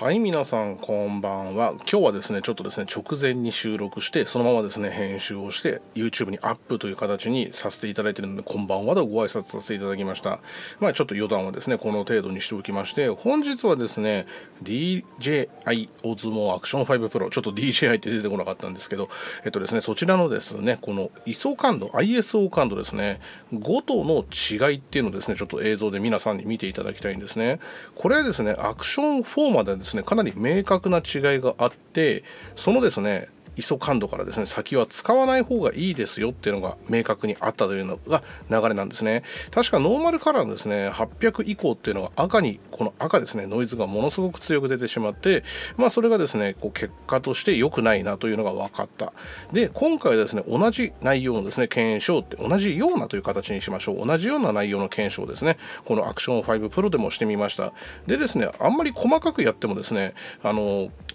はい皆さんこんばんは今日はですねちょっとですね直前に収録してそのままですね編集をして YouTube にアップという形にさせていただいてるのでこんばんはとご挨拶させていただきましたまあちょっと余談はですねこの程度にしておきまして本日はですね DJI オズモアクション5プロちょっと DJI って出てこなかったんですけどえっとですねそちらのですねこの ISO 感度 ISO 感度ですねごとの違いっていうのをですねちょっと映像で皆さんに見ていただきたいんですねこれはですねアクション4までですですねかなり明確な違いがあってそのですね ISO 感度からですね先は使わない方がいいですよっていうのが明確にあったというのが流れなんですね確かノーマルカラーのですね800以降っていうのが赤にこの赤ですねノイズがものすごく強く出てしまってまあそれがですねこう結果として良くないなというのが分かったで今回はですね同じ内容のですね検証って同じようなという形にしましょう同じような内容の検証ですねこのアクション5プロでもしてみましたでですねあんまり細かくやってもですねあの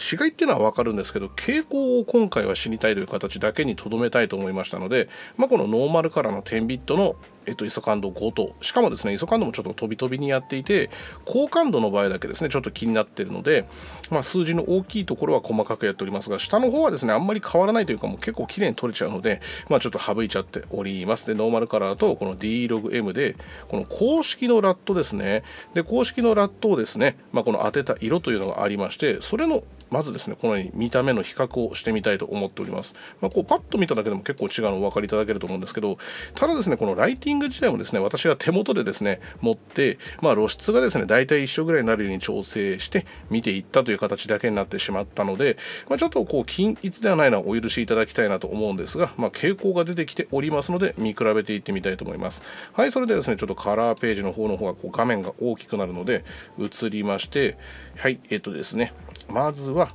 違いっていうのは分かるんですけど傾向を今今回は死にたいという形だけにとどめたいと思いましたので、まあ、このノーマルからの10ビットの、えっと、イソカン5としかもですねイソカンもちょっと飛び飛びにやっていて好感度の場合だけですねちょっと気になってるので、まあ、数字の大きいところは細かくやっておりますが下の方はですねあんまり変わらないというかもう結構綺麗に取れちゃうので、まあ、ちょっと省いちゃっておりますでノーマルカラーとこの D ログ M でこの公式のラットですねで公式のラットをですね、まあ、この当てた色というのがありましてそれのまずですねこのように見た目の比較をしてみたいと思っております、まあ、こうパッと見ただけでも結構違うのお分かりいただけると思うんですけどただですねこのライティング自体もですね私が手元でですね持って、まあ、露出がですね大体一緒ぐらいになるように調整して見ていったという形だけになってしまったので、まあ、ちょっとこう均一ではないのはお許しいただきたいなと思うんですが、まあ、傾向が出てきておりますので見比べていってみたいと思いますはいそれでですねちょっとカラーページの方の方がこう画面が大きくなるので映りましてはいえっとですねまずは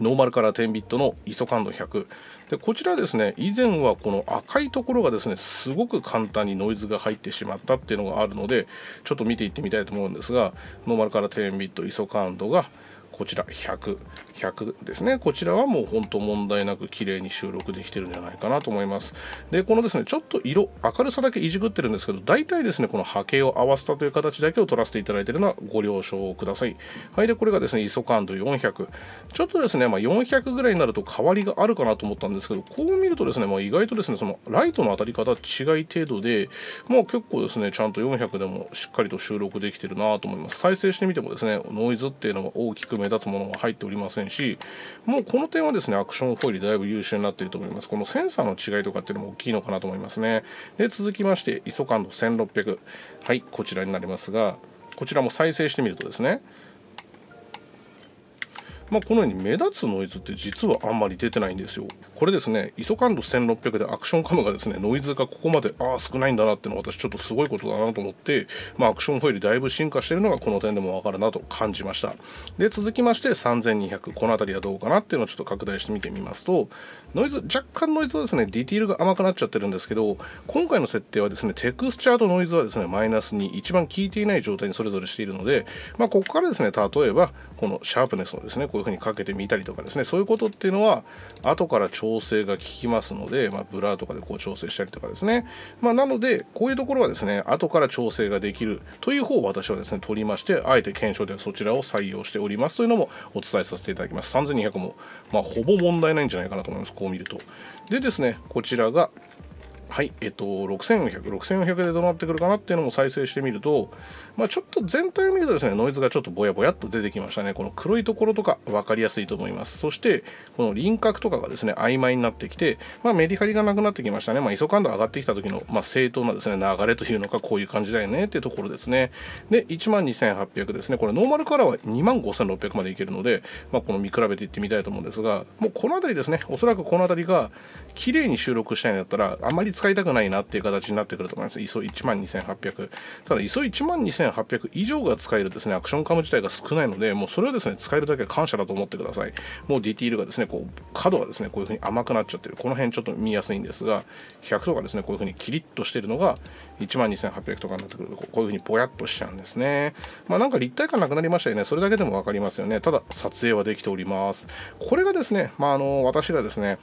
ノーマルから10ビットの ISO 感度100でこちらですね以前はこの赤いところがですねすごく簡単にノイズが入ってしまったっていうのがあるのでちょっと見ていってみたいと思うんですがノーマルから10ビット ISO 感度がこちら100、100ですね。こちらはもうほんと問題なく綺麗に収録できてるんじゃないかなと思います。で、このですね、ちょっと色、明るさだけいじくってるんですけど、大体ですね、この波形を合わせたという形だけを取らせていただいてるのはご了承ください。はい、で、これがですね、ISO 感度400。ちょっとですね、まあ、400ぐらいになると変わりがあるかなと思ったんですけど、こう見るとですね、まあ、意外とですね、そのライトの当たり方違い程度で、もう結構ですね、ちゃんと400でもしっかりと収録できてるなと思います。再生してみてもですね、ノイズっていうのは大きく目目立つものは入っておりませんしもうこの点はですねアクションイよル、だいぶ優秀になっていると思いますこのセンサーの違いとかっていうのも大きいのかなと思いますねで続きまして ISO 感度1600はいこちらになりますがこちらも再生してみるとですねまあ、このように目立つノイズって実はあんまり出てないんですよこれですね ISO 感度1600でアクションカムがですねノイズがここまでああ少ないんだなっていうのは私ちょっとすごいことだなと思って、まあ、アクションホイールだいぶ進化してるのがこの点でも分かるなと感じましたで続きまして3200この辺りはどうかなっていうのをちょっと拡大して見てみますとノイズ若干ノイズはですねディティールが甘くなっちゃってるんですけど今回の設定はですねテクスチャーとノイズはですねマイナスに一番効いていない状態にそれぞれしているので、まあ、ここからですね例えばこのシャープネスをですねこういうふうにかけてみたりとかですねそういうことっていうのは後から調整が効きますので、まあ、ブラーとかでこう調整したりとかですね、まあ、なのでこういうところはですね後から調整ができるという方を私はですね取りましてあえて検証ではそちらを採用しておりますというのもお伝えさせていただきます3200も、まあ、ほぼ問題ないんじゃないかなと思いますこう見るとでですねこちらがはいえっと64006400でどうなってくるかなっていうのも再生してみるとまあ、ちょっと全体を見るとですねノイズがちょっとぼやぼやっと出てきましたねこの黒いところとか分かりやすいと思いますそしてこの輪郭とかがですね曖昧になってきて、まあ、メリハリがなくなってきましたね、まあ、ISO 感度上がってきた時の、まあ、正当なですね流れというのか、こういう感じだよねっていうところですねで12800ですねこれノーマルカラーは25600までいけるので、まあ、この見比べていってみたいと思うんですがもうこの辺りですねおそらくこの辺りが綺麗に収録したいんだったらあまり使いたくないなっていう形になってくると思います ISO12800 ただ ISO12800 2800以上が使えるですねアクションカム自体が少ないのでもうそれはですね使えるだけ感謝だと思ってくださいもうディティールがですねこう角がですねこういう風に甘くなっちゃってるこの辺ちょっと見やすいんですが100とかですねこういう風にキリッとしてるのが12800とかになってくるとこういう風にぼやっとしちゃうんですねまあなんか立体感なくなりましたよねそれだけでも分かりますよねただ撮影はできておりますこれがですねまああの私がですね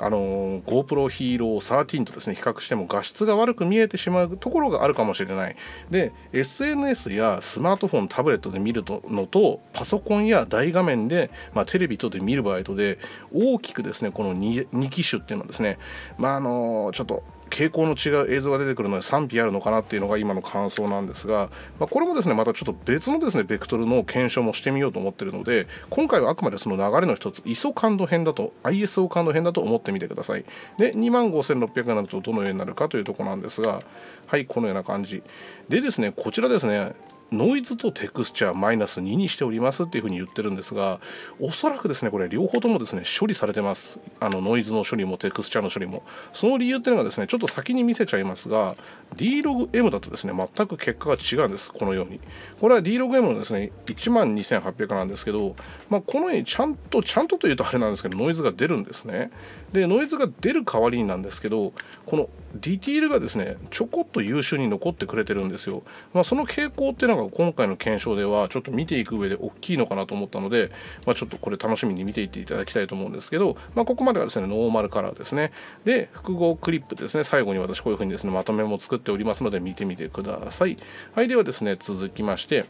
あの GoPro ヒーロー13とですね比較しても画質が悪く見えてしまうところがあるかもしれないで SNS やスマートフォンタブレットで見るのとパソコンや大画面で、まあ、テレビ等で見る場合とで大きくですねこの 2, 2機種っていうのはですねまああのちょっと傾向の違う映像が出てくるので賛否あるのかなっていうのが今の感想なんですが、まあ、これもですねまたちょっと別のですねベクトルの検証もしてみようと思ってるので今回はあくまでその流れの一つ ISO 感度編だと ISO 感度編だと思ってみてくださいで2万5600になるとどのようになるかというとこなんですがはいこのような感じでですねこちらですねノイズとテクスチャーマイナス2にしておりますっていうふうに言ってるんですがおそらくですねこれ両方ともですね処理されてますあのノイズの処理もテクスチャーの処理もその理由っていうのがですねちょっと先に見せちゃいますが DLogM だとですね全く結果が違うんですこのようにこれは DLogM のですね12800なんですけど、まあ、このようにちゃんとちゃんとというとあれなんですけどノイズが出るんですねでノイズが出る代わりになんですけどこのディティールがですねちょこっと優秀に残ってくれてるんですよ、まあ、その傾向っていうのが今回の検証ではちょっと見ていく上で大きいのかなと思ったので、まあ、ちょっとこれ楽しみに見ていっていただきたいと思うんですけど、まあ、ここまではですねノーマルカラーですねで複合クリップですね最後に私こういうふうにですねまとめも作っておりますので見てみてくださいはいではですね続きまして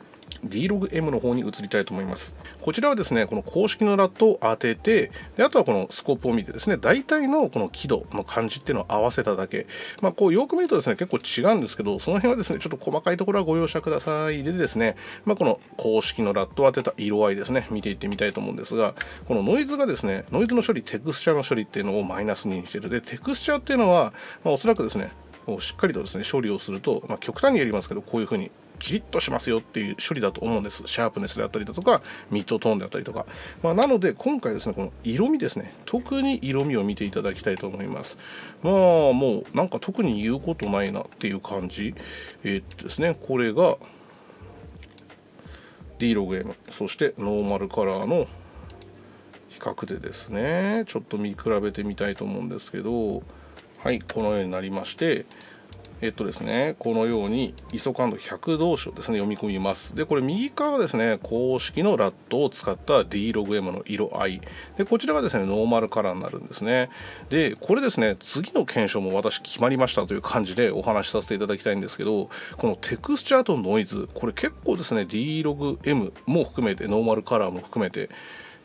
DLogM の方に移りたいと思います。こちらはですね、この公式のラットを当てて、であとはこのスコープを見てですね、大体のこの輝度の感じっていうのを合わせただけ。まあ、こうよく見るとですね、結構違うんですけど、その辺はですね、ちょっと細かいところはご容赦ください。でですね、まあ、この公式のラットを当てた色合いですね、見ていってみたいと思うんですが、このノイズがですね、ノイズの処理、テクスチャの処理っていうのをマイナスにしてる。で、テクスチャっていうのは、まあ、おそらくですね、しっかりとですね処理をすると、まあ、極端にやりますけどこういうふうにキリッとしますよっていう処理だと思うんですシャープネスであったりだとかミッドトーンであったりとか、まあ、なので今回ですねこの色味ですね特に色味を見ていただきたいと思いますまあもうなんか特に言うことないなっていう感じ、えー、ですねこれが D ログ M そしてノーマルカラーの比較でですねちょっと見比べてみたいと思うんですけどはいこのようになりましてえっとですね、このように ISO 感度100同士をですね、読み込みます。で、これ右側がですね、公式のラットを使った D-LogM の色合い。で、こちらがですね、ノーマルカラーになるんですね。で、これですね、次の検証も私決まりましたという感じでお話しさせていただきたいんですけど、このテクスチャーとノイズ、これ結構ですね、D-LogM も含めて、ノーマルカラーも含めて、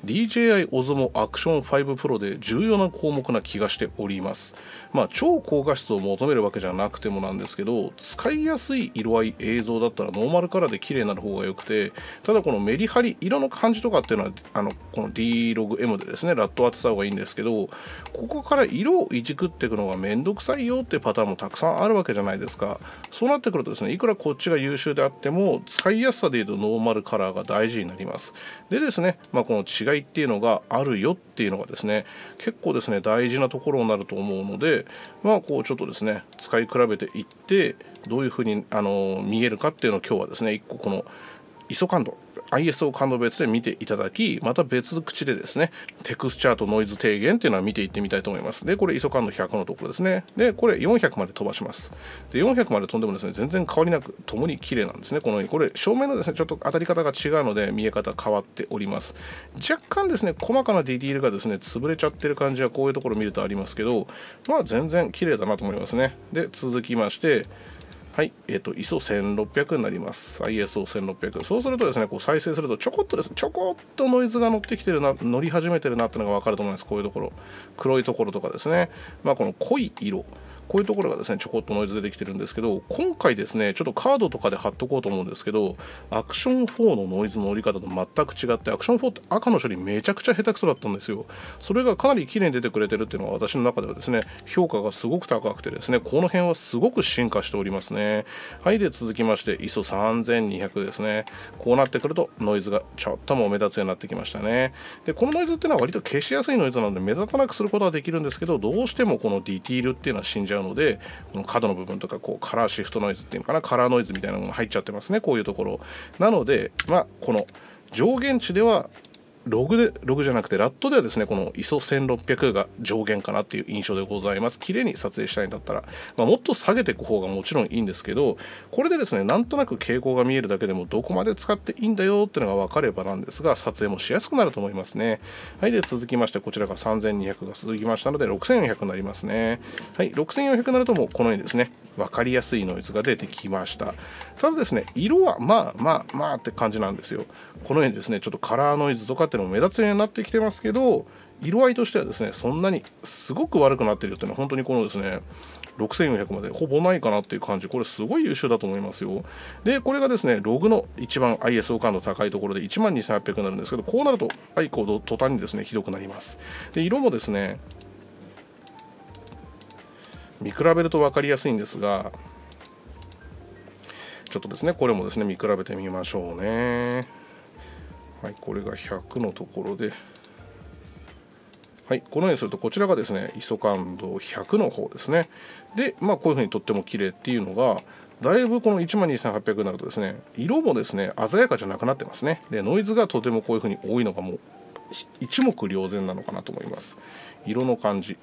DJI オズモアクション5 Pro で重要な項目な気がしております。まあ、超高画質を求めるわけじゃなくてもなんですけど、使いやすい色合い、映像だったらノーマルカラーで綺麗になる方が良くて、ただこのメリハリ、色の感じとかっていうのは、あの、この D-Log-M でですね、ラット当てた方がいいんですけど、ここから色をいじくっていくのがめんどくさいよってパターンもたくさんあるわけじゃないですか。そうなってくるとですね、いくらこっちが優秀であっても、使いやすさでいうとノーマルカラーが大事になります。でですね、まあ、この違いいっていうのがあるよっていうのがですね結構ですね大事なところになると思うのでまあこうちょっとですね使い比べていってどういうふうにあの見えるかっていうのを今日はですね一個この ISO 感度 ISO 感度別で見ていただき、また別口でですね、テクスチャーとノイズ低減っていうのは見ていってみたいと思います。で、これ ISO 感度100のところですね。で、これ400まで飛ばします。で、400まで飛んでもですね、全然変わりなく、ともに綺麗なんですね。このように、これ正面のですね、ちょっと当たり方が違うので、見え方変わっております。若干ですね、細かなディティールがですね、潰れちゃってる感じはこういうところ見るとありますけど、まあ全然綺麗だなと思いますね。で、続きまして、はい、えっ、ー、と ISO1600 になります ISO1600 そうするとですねこう再生するとちょこっとですねちょこっとノイズが乗ってきてるな乗り始めてるなっていうのが分かると思いますこういうところ黒いところとかですねまあこの濃い色こういうところがですねちょこっとノイズ出てきてるんですけど今回ですねちょっとカードとかで貼っとこうと思うんですけどアクション4のノイズの折り方と全く違ってアクション4って赤の処理めちゃくちゃ下手くそだったんですよそれがかなり綺麗に出てくれてるっていうのは私の中ではですね評価がすごく高くてですねこの辺はすごく進化しておりますねはいで続きまして ISO3200 ですねこうなってくるとノイズがちょっとも目立つようになってきましたねでこのノイズっていうのは割と消しやすいノイズなので目立たなくすることはできるんですけどどうしてもこのディティールっていうのは死んじゃうのでこの角の部分とかこうカラーシフトノイズっていうのかなカラーノイズみたいなものが入っちゃってますねこういうところなのでまあこの上限値ではログで、ログじゃなくて、ラットではですね、この ISO1600 が上限かなっていう印象でございます。綺麗に撮影したいんだったら、まあ、もっと下げていく方がもちろんいいんですけど、これでですね、なんとなく傾向が見えるだけでも、どこまで使っていいんだよっていうのが分かればなんですが、撮影もしやすくなると思いますね。はい、で、続きまして、こちらが3200が続きましたので、6400になりますね。はい、6400になるともうこのようにですね、分かりやすいノイズが出てきました。ただですね、色はまあまあまあって感じなんですよ。このようにですねちょっとカラーノイズとかっていうのも目立つようになってきてますけど色合いとしてはですねそんなにすごく悪くなってるっていうのは本当にこのですね6400までほぼないかなっていう感じこれすごい優秀だと思いますよでこれがですねログの一番 ISO 感度高いところで12800になるんですけどこうなるとアイコード途端にですねひどくなりますで色もですね見比べると分かりやすいんですがちょっとですねこれもですね見比べてみましょうねはいこれが100のところではい、このようにするとこちらがですね ISO 感度100の方ですねでまあこういうふうにとっても綺麗っていうのがだいぶこの12800になるとですね色もですね鮮やかじゃなくなってますねでノイズがとてもこういうふうに多いのがもう一目瞭然なのかなと思います色の感じ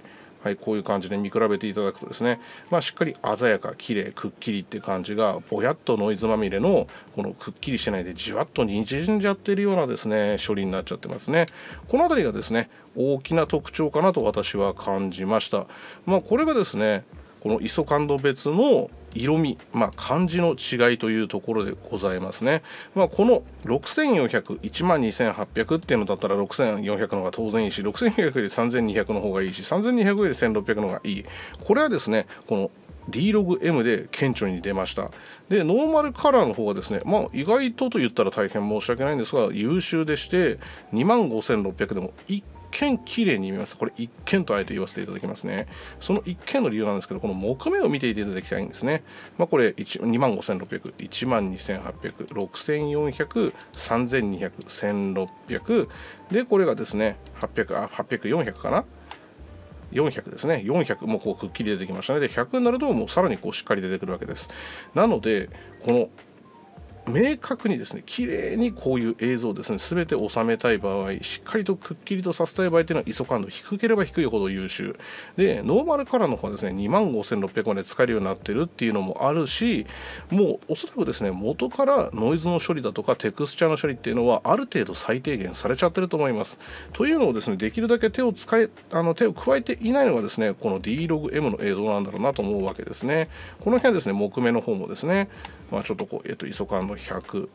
はい、こういう感じで見比べていただくとですね、まあ、しっかり鮮やか綺麗くっきりって感じがぼやっとノイズまみれのこのくっきりしてないでじわっとにじんじゃってるようなですね処理になっちゃってますねこの辺りがですね大きな特徴かなと私は感じましたまあこれがですねこのイソカンド別の色味、まあ、漢字の違いというところでございますね、まあ、この6400 1 2800っていうのだったら6400の方が当然いいし6400より3200の方がいいし3200より1600の方がいいこれはですねこの D ログ M で顕著に出ましたでノーマルカラーの方がですねまあ意外とと言ったら大変申し訳ないんですが優秀でして2 5600でも1見綺麗に見ます。これ一見とあえて言わせていただきますね。その一見の理由なんですけど、この木目を見ていていただきたいんですね。まあ、これ2万5600、1万2800、6400、3200、1600。で、これがですね、800、あ、800、400かな400ですね400もこうくっきり出てきましたねで100になるともうさらにこうしっかり出てくるわけですなのでこの明確にですね綺麗にこういう映像をですね全て収めたい場合しっかりとくっきりとさせたい場合というのは ISO 感度低ければ低いほど優秀でノーマルカラーの方はですね2万5600まで使えるようになってるっていうのもあるしもうおそらくですね元からノイズの処理だとかテクスチャーの処理っていうのはある程度最低限されちゃってると思いますというのをですねできるだけ手を使えあの手を加えていないのがですねこの D ログ M の映像なんだろうなと思うわけですねこの辺はですね木目の方もですねまあ、ちょっとこう、えっと、ISO 缶の100。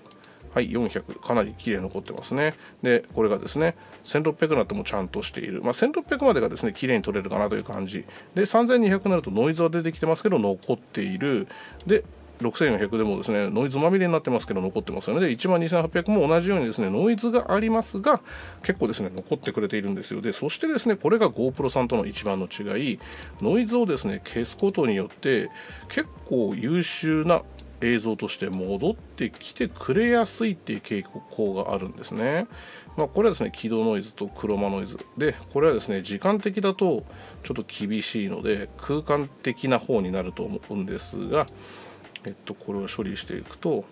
はい、400かなり綺麗に残ってますねでこれがですね1600になってもちゃんとしている、まあ、1600までがですね綺麗に取れるかなという感じで3200になるとノイズは出てきてますけど残っているで6400でもですねノイズまみれになってますけど残ってますよねで12800も同じようにですねノイズがありますが結構ですね残ってくれているんですよでそしてですねこれが GoPro さんとの一番の違いノイズをですね消すことによって結構優秀な映像として戻ってきてくれやすいっていう傾向があるんですね。まあ、これはですね軌道ノイズとクロマノイズでこれはですね時間的だとちょっと厳しいので空間的な方になると思うんですが、えっと、これを処理していくと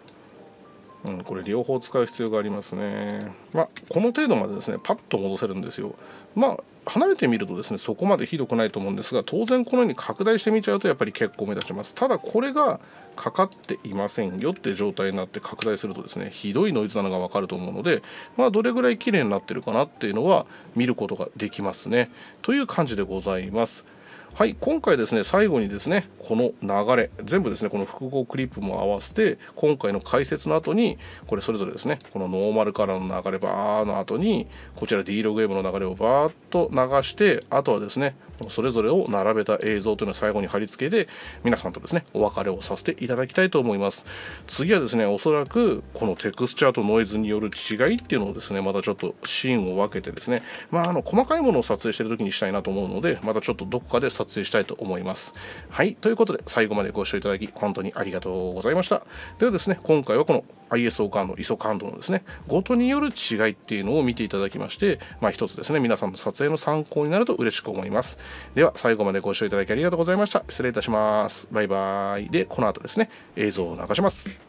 うん、これ両方使う必要がありますね、まあ、この程度までですねパッと戻せるんですよまあ離れてみるとですねそこまでひどくないと思うんですが当然このように拡大してみちゃうとやっぱり結構目立ちますただこれがかかっていませんよって状態になって拡大するとですねひどいノイズなのが分かると思うのでまあどれぐらい綺麗になってるかなっていうのは見ることができますねという感じでございますはい今回ですね最後にですねこの流れ全部ですねこの複合クリップも合わせて今回の解説の後にこれそれぞれですねこのノーマルからの流れバーの後にこちら D ログ M の流れをバーっと流してあとはですねそれぞれを並べた映像というのを最後に貼り付けて皆さんとですねお別れをさせていただきたいと思います次はですねおそらくこのテクスチャーとノイズによる違いっていうのをですねまたちょっとシーンを分けてですねまああの細かいものを撮影してる時にしたいなと思うのでまたちょっとどこかで撮影したいと思いますはいということで最後までご視聴いただき本当にありがとうございましたではですね今回はこの ISO 感度 ISO 感度のですねごとによる違いっていうのを見ていただきましてまあ一つですね皆さんの撮影の参考になると嬉しく思いますでは最後までご視聴いただきありがとうございました失礼いたしますバイバーイでこの後ですね映像を流します